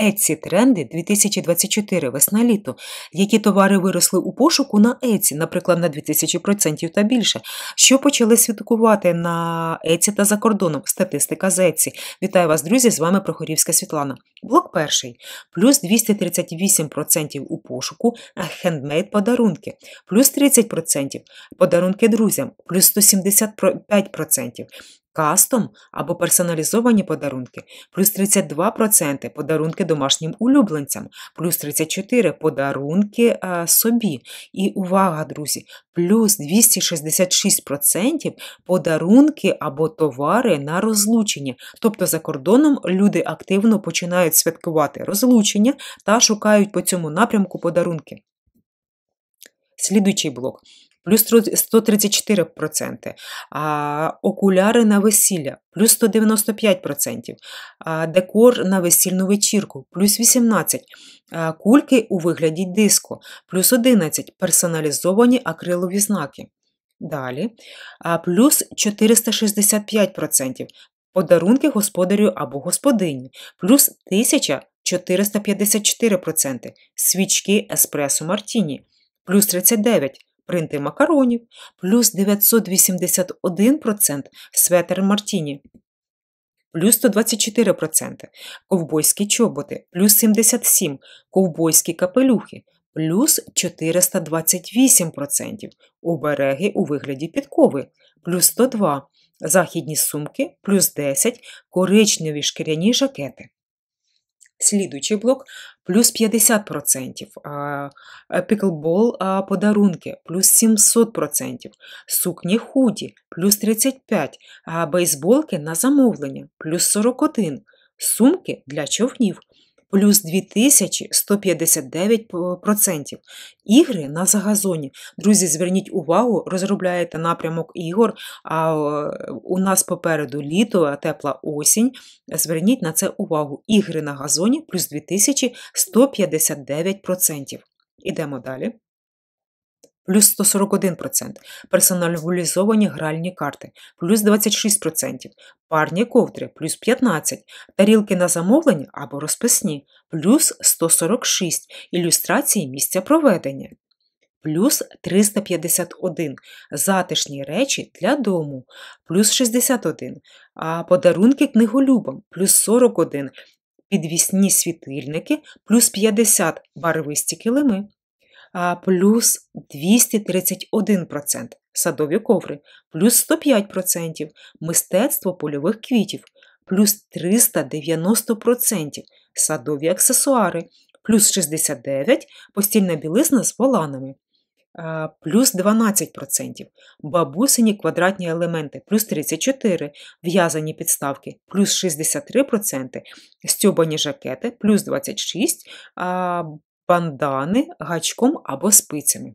Еці тренди 2024 весна літо, які товари виросли у пошуку на Еці, наприклад, на 2000% та більше. Що почали святкувати на Еці та за кордоном? Статистика з Еці. Вітаю вас, друзі! З вами Прохорівська Світлана. Блок перший плюс 238% у пошуку, хендмейд подарунки, плюс 30% подарунки друзям, плюс 175%, кастом або персоналізовані подарунки, плюс 32% подарунки домашнім улюбленцям, плюс 34 подарунки а, е, собі. І увага, друзі, плюс 266% подарунки або товари на розлучення. Тобто за кордоном люди активно починають святкувати розлучення та шукають по цьому напрямку подарунки. Слідуючий блок плюс 134%, а, окуляри на весілля, плюс 195%, а, декор на весільну вечірку, плюс 18%, а, кульки у вигляді диску, плюс 11% персоналізовані акрилові знаки. Далі а, плюс 465%. Подарунки господарю або господині, плюс 1454%, свічки еспресо Мартіні, плюс 39%, принти макаронів, плюс 981% светер Мартіні, плюс 124%, ковбойські чоботи, плюс 77%, ковбойські капелюхи, плюс 428%, обереги у вигляді підкови, плюс 102%. Західні сумки плюс 10, коричневі шкіряні жакети. Слідуючий блок плюс 50%, е, піклбол подарунки плюс 700%, сукні худі плюс 35%, бейсболки на замовлення плюс 41%, сумки для човнів плюс 2159%. Ігри на загазоні. Друзі, зверніть увагу, розробляєте напрямок ігор, а у нас попереду літо, тепла осінь. Зверніть на це увагу. Ігри на газоні плюс 2159%. Ідемо далі плюс 141%, персоналізовані гральні карти, плюс 26%, парні ковдри, плюс 15%, тарілки на замовлення або розписні, плюс 146, ілюстрації місця проведення. Плюс 351 затишні речі для дому, плюс 61, подарунки книголюбам, плюс 41, підвісні світильники, плюс 50 барвисті килими плюс 231%, садові коври, плюс 105%, мистецтво польових квітів, плюс 390%, садові аксесуари, плюс 69% постільна білизна з воланами. Плюс 12%, бабусині квадратні елементи, плюс 34%, в'язані підставки, плюс 63%, стьобані жакети, плюс 26%, пандани гачком або спицями.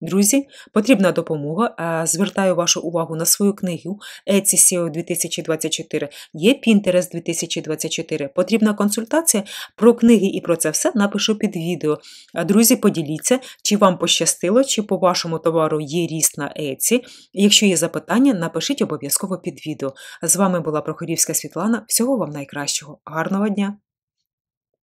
Друзі, потрібна допомога. Е, звертаю вашу увагу на свою книгу Еці SEO 2024. Є Pinterest 2024. Потрібна консультація про книги і про це все напишу під відео. Е, друзі, поділіться, чи вам пощастило, чи по вашому товару є ріст на Еці. Якщо є запитання, напишіть обов'язково під відео. З вами була Прохорівська Світлана. Всього вам найкращого. Гарного дня!